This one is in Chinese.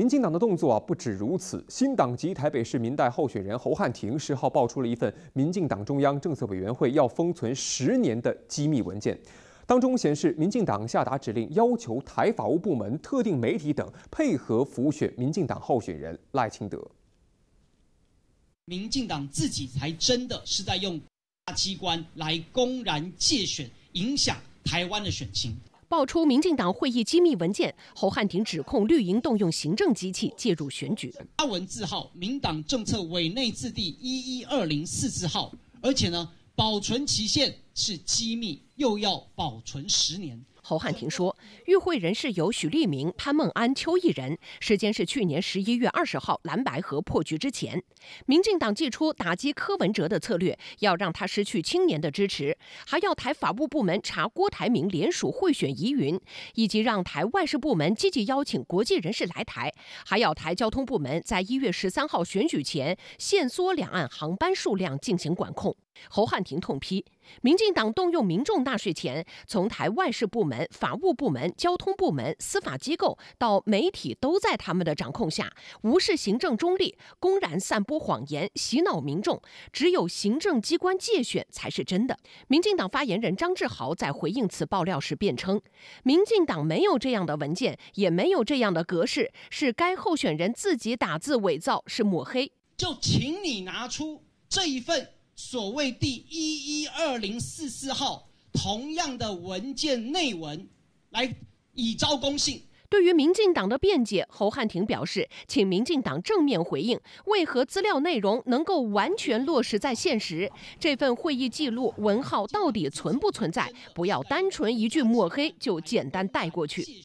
民进党的动作啊，不止如此。新党籍台北市民代候选人侯汉廷十号爆出了一份民进党中央政策委员会要封存十年的机密文件，当中显示民进党下达指令，要求台法务部门、特定媒体等配合服选民进党候选人赖清德。民进党自己才真的是在用大机关来公然借选影响台湾的选情。爆出民进党会议机密文件，侯汉廷指控绿营动用行政机器介入选举。阿文字号，民党政策委内字第一一二零四字号，而且呢，保存期限。是机密，又要保存十年。侯汉庭说，与会人士有许立明、潘孟安、邱毅人，时间是去年十一月二十号蓝白河破局之前。民进党祭出打击柯文哲的策略，要让他失去青年的支持，还要台法务部门查郭台铭联署贿选疑云，以及让台外事部门积极邀请国际人士来台，还要台交通部门在一月十三号选举前限缩两岸航班数量进行管控。侯汉庭痛批。民进党动用民众纳税钱，从台外事部门、法务部门、交通部门、司法机构到媒体，都在他们的掌控下，无视行政中立，公然散播谎言，洗脑民众。只有行政机关借选才是真的。民进党发言人张志豪在回应此爆料时辩称，民进党没有这样的文件，也没有这样的格式，是该候选人自己打字伪造，是抹黑。就请你拿出这一份。所谓第一一二零四四号同样的文件内文，来以招公信。对于民进党的辩解，侯汉廷表示，请民进党正面回应，为何资料内容能够完全落实在现实？这份会议记录文号到底存不存在？不要单纯一句抹黑就简单带过去。